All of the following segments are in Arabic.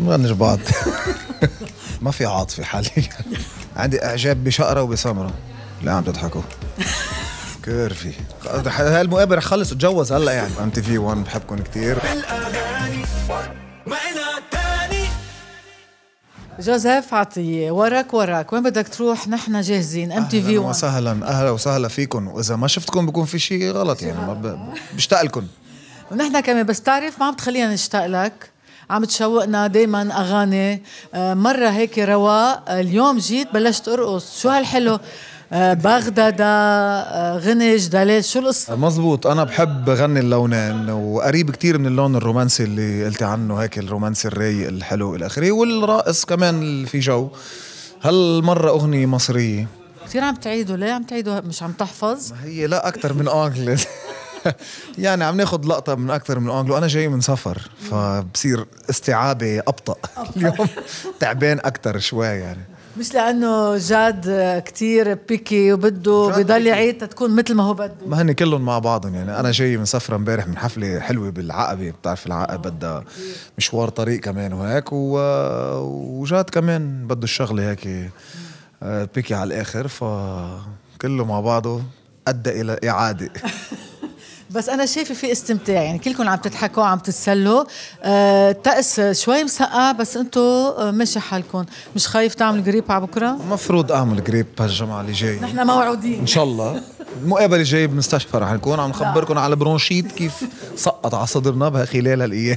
ما بعض ما في عاطفه حاليا عندي اعجاب بشقره وبسمره لا عم تضحكوا كيرفي هاي رح خلص اتجوز هلا يعني ام تي في 1 بحبكم كثير جوزيف عطية وراك وراك وين بدك تروح نحن جاهزين ام تي في اهلا وسهلا اهلا وسهلا فيكم واذا ما شفتكم بكون في شيء غلط يعني بشتاق لكم ونحن كمان بس تعرف ما عم تخلينا نشتاق لك عم تشوقنا دائما اغاني آه، مره هيك رواق آه، اليوم جيت بلشت ارقص شو هالحلو آه، بغداد غنج دليل شو القصة؟ مزبوط أنا بحب غني اللونين وقريب كتير من اللون الرومانسي اللي قلت عنه هيك الرومانسي الرايق الحلو إلى آخره والراقص كمان في جو هالمرة أغنية مصرية كثير عم تعيدوا ليه عم تعيدوا مش عم تحفظ؟ ما هي لا أكثر من أنجلت يعني عم ناخذ لقطه من اكثر من انجلو انا جاي من سفر فبصير استيعابي ابطا اليوم تعبان اكثر شوي يعني مش لانه جاد كتير بيكي وبده بضل يعيد تكون مثل ما هو بده ما هن كلهم مع بعضهم يعني انا جاي من سفره امبارح من حفله حلوه بالعقبه بتعرف العقبه بدها آه، مشوار طريق كمان وهيك و... وجاد كمان بده الشغله هيك آه، بيكي على الاخر فكله مع بعضه ادى الى اعاده بس انا شايفه في استمتاع يعني كلكم عم تضحكوا عم تتسلوا آه الطقس شوي مسقع بس انتم آه، ماشي حالكم مش خايف تعمل جريب على بكره المفروض اعمل جريب هالجمعه اللي جاي نحن موعودين ان شاء الله المقابله الجايه بمستشفى رح نكون عم نخبركم على برونشيت كيف سقط على صدرنا خلال هالايام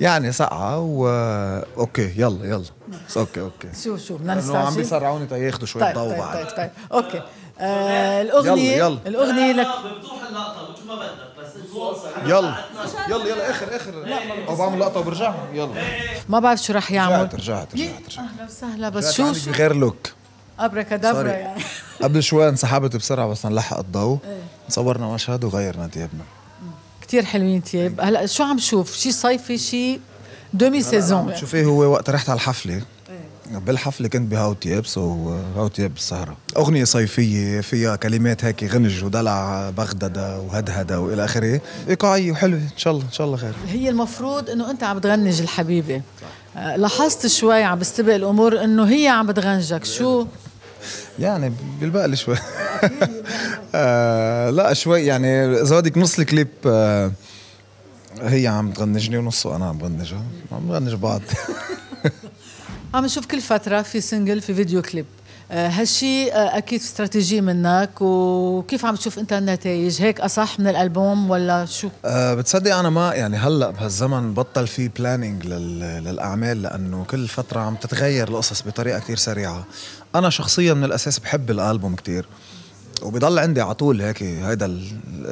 يعني سقعة و آه، اوكي يلا يلا اوكي اوكي شو شو بدنا نستعجل عم بيسرعوني تياخذوا ياخذوا طيب ضوء طيب, طيب, طيب, طيب اوكي آه، الاغنيه يلا يلا الاغنيه لك بفتوح اللقطه مثل ما بدك بس يلا يلا يلا اخر اخر او بعمل لقطه وبرجع يلا إيه، إيه. ما بعرف شو رح يعمل رجعت رجعت رجعت اهلا وسهلا بس شو شو غير لوك ابركادابرا يعني قبل شوي انسحبت بسرعه بس نلحق الضوء إيه. صورنا مشهد وغيرنا ثيابنا كثير حلوين ثياب هلا شو عم شوف شي صيفي شي دومي سيزون شوفي هو وقت رحت على الحفله بالحفلة كنت تياب سو هاو تياب السهرة أغنية صيفية فيها كلمات هيك غنج ودلع بغددة وهدهدة وإلى آخره إيقاعية وحلوة إن شاء الله إن شاء الله خير هي المفروض إنه أنت عم تغنج الحبيبة لاحظت شوي عم بستبق الأمور إنه هي عم بتغنجك شو يعني بالبقل شوي آه لا شوي يعني إذا بدك نص الكليب آه هي عم تغنجني ونصه أنا عم بغنجها عم بغنج بعض عم نشوف كل فتره في سنجل في فيديو كليب آه، هالشي آه، اكيد استراتيجي منك وكيف عم تشوف انت النتائج هيك اصح من الالبوم ولا شو أه بتصدق انا ما يعني هلا بهالزمن بطل في بلانينج للاعمال لانه كل فتره عم تتغير القصص بطريقه كثير سريعه انا شخصيا من الاساس بحب الالبوم كثير وبضل عندي على طول هيك هيدا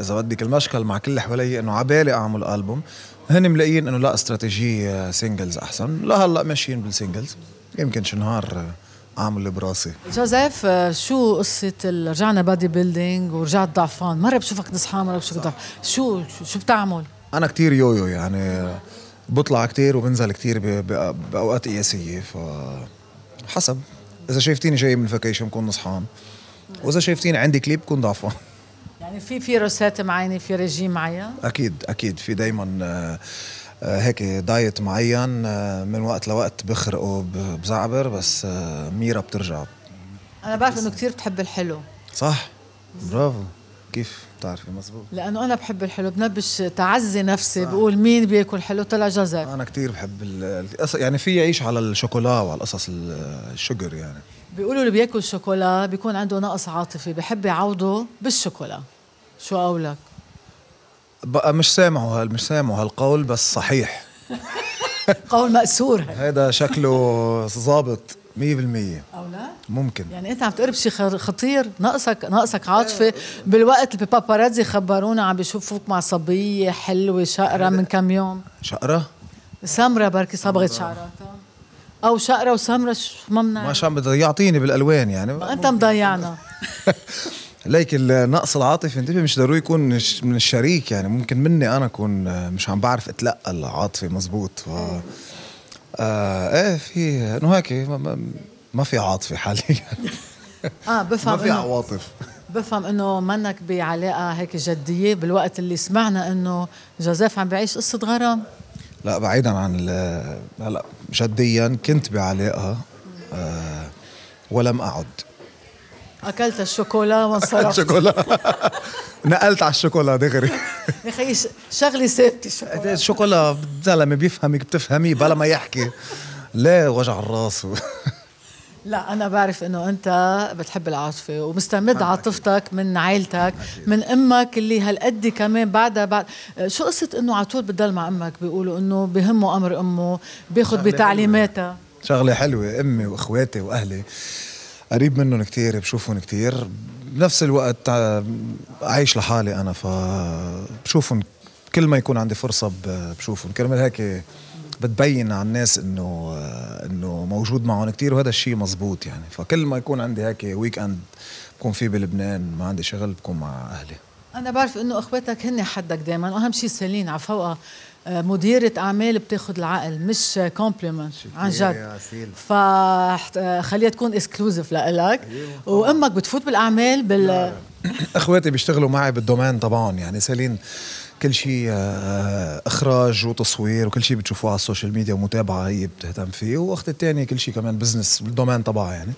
اذا بدك المشكل مع كل اللي حوالي انه عبالي اعمل البوم هن ملاقيين انه لا استراتيجيه سينجلز احسن لهلا ماشيين بالسينجلز يمكن شي نهار اعمل اللي براسي جوزيف آه، شو قصه رجعنا بادي بيلدينج ورجعت ضعفان مره بشوفك تصحى مره بشوفك ضعف شو شو بتعمل انا كتير يويو يعني بطلع كتير وبنزل كتير باوقات قياسيه ف حسب اذا شايفتيني جاي من فاكيشن بكون نصحان واذا شايفتين عندي كليب كون ضعفه يعني في فيروسات معينه في رجيم معين اكيد اكيد في دائما آه، آه، هيك دايت معين آه، من وقت لوقت بخرقه بزعبر بس ميرا بترجع انا بعرف انه كثير بتحب الحلو صح برافو كيف بتعرفي مزبوط لانه انا بحب الحلو بنبش تعزي نفسي آه. بقول مين بياكل حلو طلع جزر انا كثير بحب يعني في يعيش على الشوكولا وعلى القصص الشجر يعني بيقولوا اللي بياكل شوكولا بيكون عنده نقص عاطفي بحب يعوضه بالشوكولا شو قولك؟ بقى مش سامعه هال مش سامعه هالقول بس صحيح قول مأسور هذا شكله ظابط 100% او لا؟ ممكن يعني انت عم تقرب شيء خطير ناقصك ناقصك عاطفه بالوقت اللي بباباراتزي خبرونا عم بيشوفوك مع صبيه حلوه شقره من كم يوم شقره؟ سمره بركي صبغه شعراتها او شقره وسمره ما بنعرف ما عم بده يعطيني بالالوان يعني ما انت مضيعنا ليك النقص العاطفي انتبه مش ضروري يكون من الشريك يعني ممكن مني انا اكون مش عم بعرف اتلقى العاطفه مزبوط ف... آه ايه في انه هيك ما, ما في عاطفه حاليا اه بفهم ما في عواطف بفهم انه منك بعلاقه هيك جديه بالوقت اللي سمعنا انه جوزيف عم بيعيش قصه غرام لا بعيدا عن هلا جديا كنت بعلاقه آه، ولم اعد اكلت الشوكولا وانصرفت اكلت نقلت على الشوكولا دغري يا خيي شغلي ثابته الشوكولا الشوكولا زلمة بيفهمك بتفهميه بلا ما يحكي ليه وجع الراس لا أنا بعرف إنه أنت بتحب العاطفة ومستمد عاطفتك من عائلتك من أمك اللي هالقد كمان بعدها بعد شو قصة إنه على طول بتضل مع أمك بيقولوا إنه بهمه أمر أمه بياخذ بتعليماتها شغلة حلوة أمي وإخواتي وأهلي قريب منهم كثير بشوفهم كثير بنفس الوقت عايش لحالي أنا فبشوفهم كل ما يكون عندي فرصة بشوفهم كرمال هيك بتبين على الناس انه انه موجود معهم كتير وهذا الشيء مزبوط يعني فكل ما يكون عندي هيك ويك اند بكون فيه بلبنان ما عندي شغل بكون مع اهلي انا بعرف انه اخواتك هن حدك دائما واهم شيء سلين على فوقها مديرة أعمال بتاخذ العقل مش كومبلمنت عن جد فخليها تكون اكسكلوزيف لإلك أيوة. وأمك بتفوت بالأعمال بال أخواتي بيشتغلوا معي بالدومين طبعا يعني سالين كل شيء آه، آه، اخراج وتصوير وكل شيء بتشوفوه على السوشيال ميديا ومتابعه هي بتهتم فيه واختي الثانيه كل شيء كمان بزنس بالدومين تبعها يعني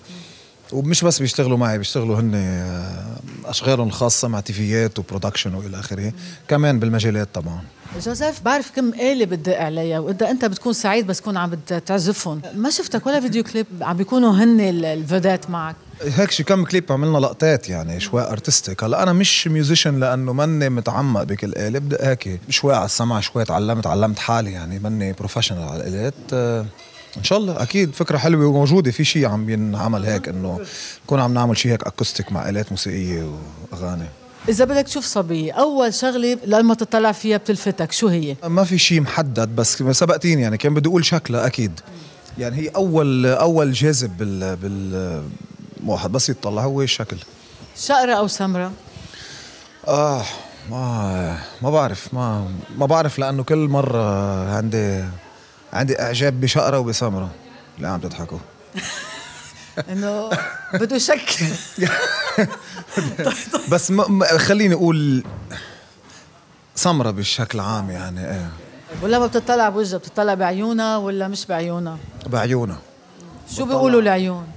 ومش بس بيشتغلوا معي بيشتغلوا هن آه، اشغالهم الخاصه مع تيفيات وبرودكشن والى اخره كمان بالمجالات طبعا جوزيف بعرف كم آلة بدق عليها وإذا أنت بتكون سعيد بس تكون عم بتعزفهم ما شفتك ولا فيديو كليب عم بيكونوا هن الفيدات معك هيك شي كم كليب عملنا لقطات يعني شوي ارتستيك هلا انا مش ميوزيشن لانه ماني متعمق بكل آلة بدي هيك شوي على السمع شوي تعلمت علمت حالي يعني ماني بروفيشنال على الآلات ان شاء الله اكيد فكره حلوه وموجوده في شيء عم ينعمل هيك انه نكون عم نعمل شيء هيك اكوستيك مع الات موسيقيه واغاني إذا بدك تشوف صبية أول شغلة لما تطلع فيها بتلفتك شو هي؟ ما في شيء محدد بس سبقتيني يعني كان بدي أقول شكلها أكيد يعني هي أول أول جاذب بال, بال واحد بس يتطلع هو الشكل شقرة أو سمرة؟ آه ما ما بعرف ما ما بعرف لأنه كل مرة عندي عندي إعجاب بشقرة وبسمرة لا عم تضحكوا انه بده شكل بس ما خليني اقول سمرة بشكل عام يعني ايه ولا ما بتطلع بوجهها بتطلع بعيونها ولا مش بعيونها؟ بعيونها شو بيقولوا العيون؟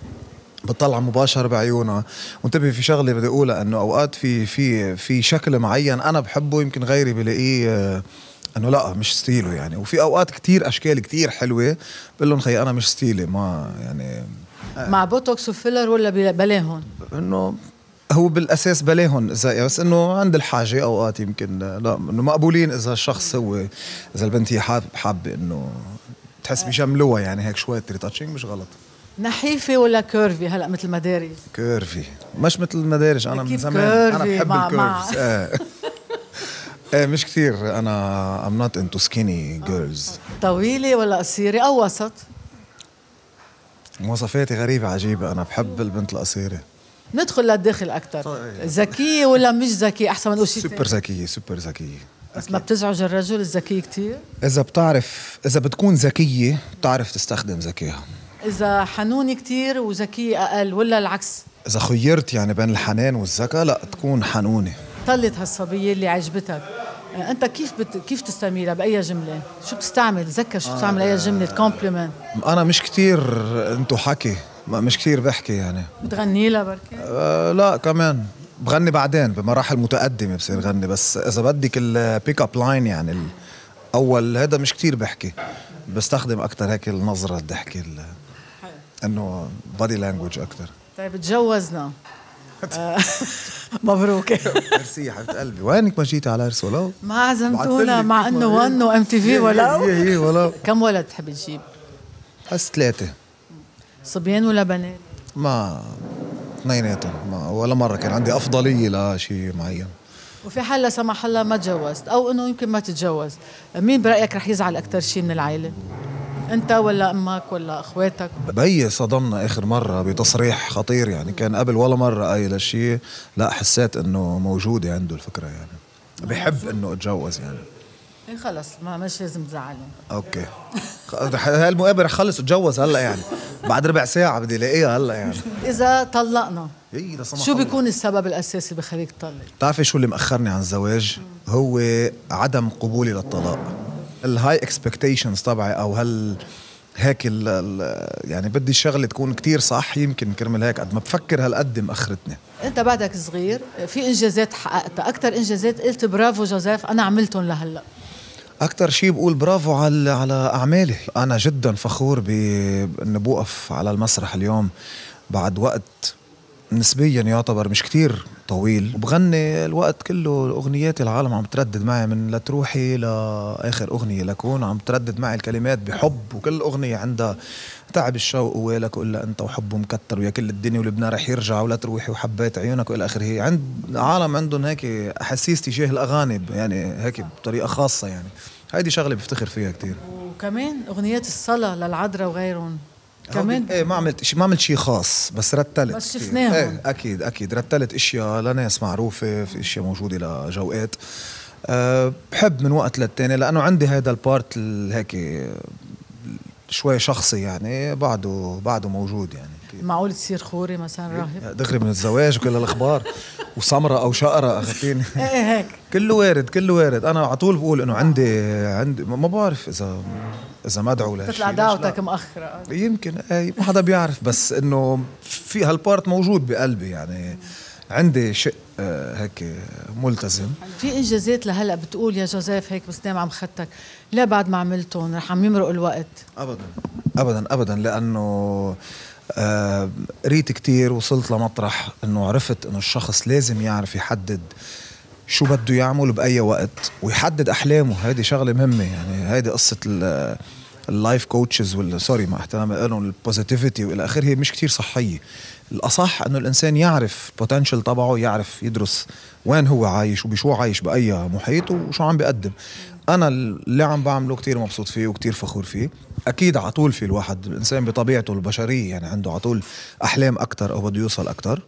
بتطلع مباشر بعيونها وانتبه في شغله بدي اقولها انه اوقات في في في شكل معين انا بحبه يمكن غيري بلاقيه آه، انه لا مش ستيله يعني وفي اوقات كتير اشكال كتير حلوه بقول لهم خي انا مش ستيلي ما يعني آه. مع بوتوكس وفيلر ولا بلاهن انه هو بالاساس بلاهن اذا بس انه عند الحاجه اوقات يمكن آه، لا انه مقبولين اذا الشخص هو اذا البنت هي حابه انه تحس بيشملوها يعني هيك شويه تريتاتشنج مش غلط نحيفه ولا كيرفي هلا مثل المدارس؟ كيرفي مش مثل المدارس انا من زمان انا بحب الكيرفز ايه, إيه، مش كثير انا ام نوت انتو سكيني جيرلز طويله ولا قصيره او وسط مواصفاتي غريبه عجيبه انا بحب البنت القصيره ندخل للداخل اكثر طيب. ذكيه ولا مش ذكيه احسن من نقول شيء سوبر ذكيه سوبر ذكيه بس ما بتزعج الرجل الذكي كثير اذا بتعرف اذا بتكون ذكيه بتعرف تستخدم ذكائها اذا حنونه كثير وذكيه اقل ولا العكس اذا خيرت يعني بين الحنان والذكاء لا تكون حنونه طلت هالصبيه اللي عجبتك انت كيف بت... كيف تستعملها باي جمله شو بتستعمل ذكر شو بتستعمل اي جمله آه. كومبلمنت انا مش كثير انتو حكي مش كثير بحكي يعني بتغني لها بركي أه لا كمان بغني بعدين بمراحل متقدمه بصير غني بس اذا بدك البيك اب لاين يعني اول هذا مش كثير بحكي بستخدم اكثر هيك النظره الضحكه انه بادي لانجوج اكثر طيب تجوزنا مبروك ميرسي حبيبه قلبي وينك ما جيتي على عرس ولو ما عزمتونا مع انه ون وام تي في ولو هي هي ولو كم ولد تحب تجيب؟ بس ثلاثة صبيان ولا بنات؟ ما اثنيناتهم ما ولا مرة كان عندي أفضلية لشيء معين وفي حال لا سمح الله ما تجوزت أو إنه يمكن ما تتجوز مين برأيك رح يزعل أكثر شيء من العائلة؟ انت ولا امك ولا اخواتك بي صدمنا اخر مره بتصريح خطير يعني كان قبل ولا مره قايل شيء لا حسيت انه موجوده عنده الفكره يعني بحب انه اتجوز يعني ايه خلص ما مش لازم تزعلهم اوكي هاي المقابلة رح خلص اتجوز هلا يعني بعد ربع ساعه بدي الاقيها هلا يعني اذا طلقنا شو بيكون السبب الاساسي بخليك تطلق بتعرفي شو اللي مأخرني عن الزواج هو عدم قبولي للطلاق الهاي اكسبكتيشنز تبعي او هل هيك الـ يعني بدي الشغله تكون كتير صح يمكن كرمال هيك قد ما بفكر هالقد مأخرتني انت بعدك صغير في انجازات حققتها اكثر انجازات قلت برافو جوزيف انا عملتهم لهلا اكثر شيء بقول برافو على على اعمالي انا جدا فخور باني بوقف على المسرح اليوم بعد وقت نسبيا يعتبر مش كتير طويل وبغني الوقت كله اغنياتي العالم عم تردد معي من لتروحي لاخر اغنيه لكون عم تردد معي الكلمات بحب وكل اغنيه عندها تعب الشوق ويلك وإلا أنت وحبه مكتر ويا كل الدنيا ولبنان رح يرجع ولا تروحي وحبيت عيونك وإلى آخره عند عالم عندهم هيك أحاسيس تجاه الأغاني يعني هيك بطريقة خاصة يعني هيدي شغلة بفتخر فيها كتير وكمان أغنيات الصلاة للعذراء وغيرهم كمان ايه ما عملت شيء ما عملت شيء خاص بس رتلت بس شفناهم ايه اكيد اكيد رتلت اشياء لناس معروفه في اشياء موجوده لجوقات أه بحب من وقت للتاني لانه عندي هذا البارت هيك شوي شخصي يعني بعده بعده موجود يعني معقول تصير خوري مثلا إيه، راهب دغري من الزواج وكل الاخبار وسمرة او شقرة اخذتيني ايه هيك كله وارد كله وارد انا على طول بقول انه عندي عندي ما بعرف اذا اذا ما دعوا لهالشيء تطلع دعوتك مؤخره يمكن اي ما حدا بيعرف بس انه في هالبارت موجود بقلبي يعني عندي شق آه، هيك ملتزم في انجازات لهلا بتقول يا جوزيف هيك بس نام عم خدتك لا بعد ما عملتهم رح عم يمرق الوقت ابدا ابدا ابدا لانه آه قريت كتير وصلت لمطرح انه عرفت انه الشخص لازم يعرف يحدد شو بده يعمل باي وقت ويحدد احلامه هذه شغله مهمه يعني هذه قصه اللايف كوتشز ولا سوري مع احترامي لهم البوزيتيفيتي والى اخره هي مش كتير صحيه الاصح انه الانسان يعرف بوتنشل تبعه يعرف يدرس وين هو عايش وبشو عايش باي محيط وشو عم بيقدم انا اللي عم بعمله كتير مبسوط فيه وكتير فخور فيه اكيد على طول في الواحد الانسان بطبيعته البشريه يعني عنده على طول احلام اكثر او بده يوصل اكثر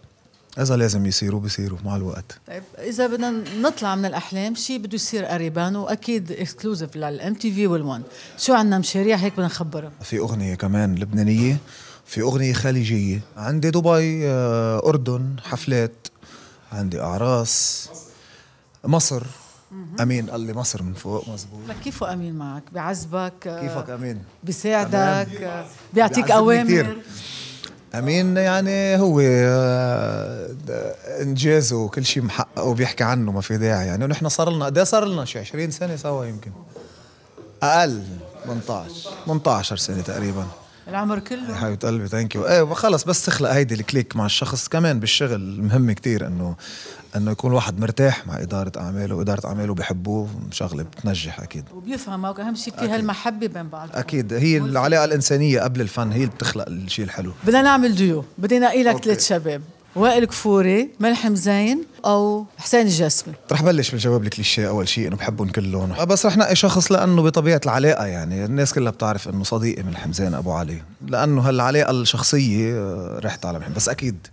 اذا لازم يصيروا بيصيروا مع الوقت طيب اذا بدنا نطلع من الاحلام شيء بده يصير قريبا واكيد اكسكلوزيف للام تي في والون شو عندنا مشاريع هيك بدنا نخبرها في اغنيه كمان لبنانيه في اغنيه خليجيه عندي دبي آه، اردن حفلات عندي اعراس مصر امين قال لي مصر من فوق مزبوط كيفه امين معك بيعذبك آه، كيفك امين بيساعدك آه، بيعطيك اوامر امين يعني هو آه، انجازه وكل شيء محقق وبيحكي عنه ما في داعي يعني ونحن صار لنا قد إيه صار لنا شيء 20 سنه سوا يمكن اقل 18 18 سنه تقريبا العمر كله حبيبة قلبي ثانك يو ايه خلص بس تخلق هيدي الكليك مع الشخص كمان بالشغل مهم كتير انه انه يكون واحد مرتاح مع اداره اعماله واداره اعماله بحبوه شغله بتنجح اكيد وبيفهمك اهم شيء في هالمحبه بين بعض اكيد هي العلاقه الانسانيه قبل الفن هي اللي بتخلق الشيء الحلو بدنا نعمل ديو بدي نقي لك ثلاث شباب وائل كفوري ملحم زين او حسين الجاسمي رح بلش بالجواب الكليشيه اول شيء انه بحبهم كلهم بس رح نقي شخص لانه بطبيعه العلاقه يعني الناس كلها بتعرف انه صديقي ملحم زين ابو علي لانه هالعلاقه الشخصيه آه، رحت على ملحم بس اكيد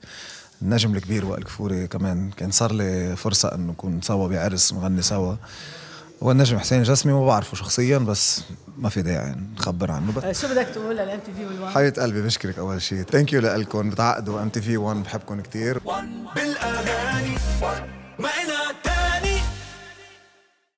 النجم الكبير وائل كفوري كمان كان صار لي فرصه انه نكون سوا بعرس نغني سوا هو النجم حسين جسمي ما بعرفه شخصيا بس ما في داعي نخبر عنه بس شو بدك تقول لام تي في والوان؟ حياة قلبي بشكرك اول شيء ثانك يو لكم بتعقدوا ام تي في 1 بحبكم كثير بالاغاني ما إلك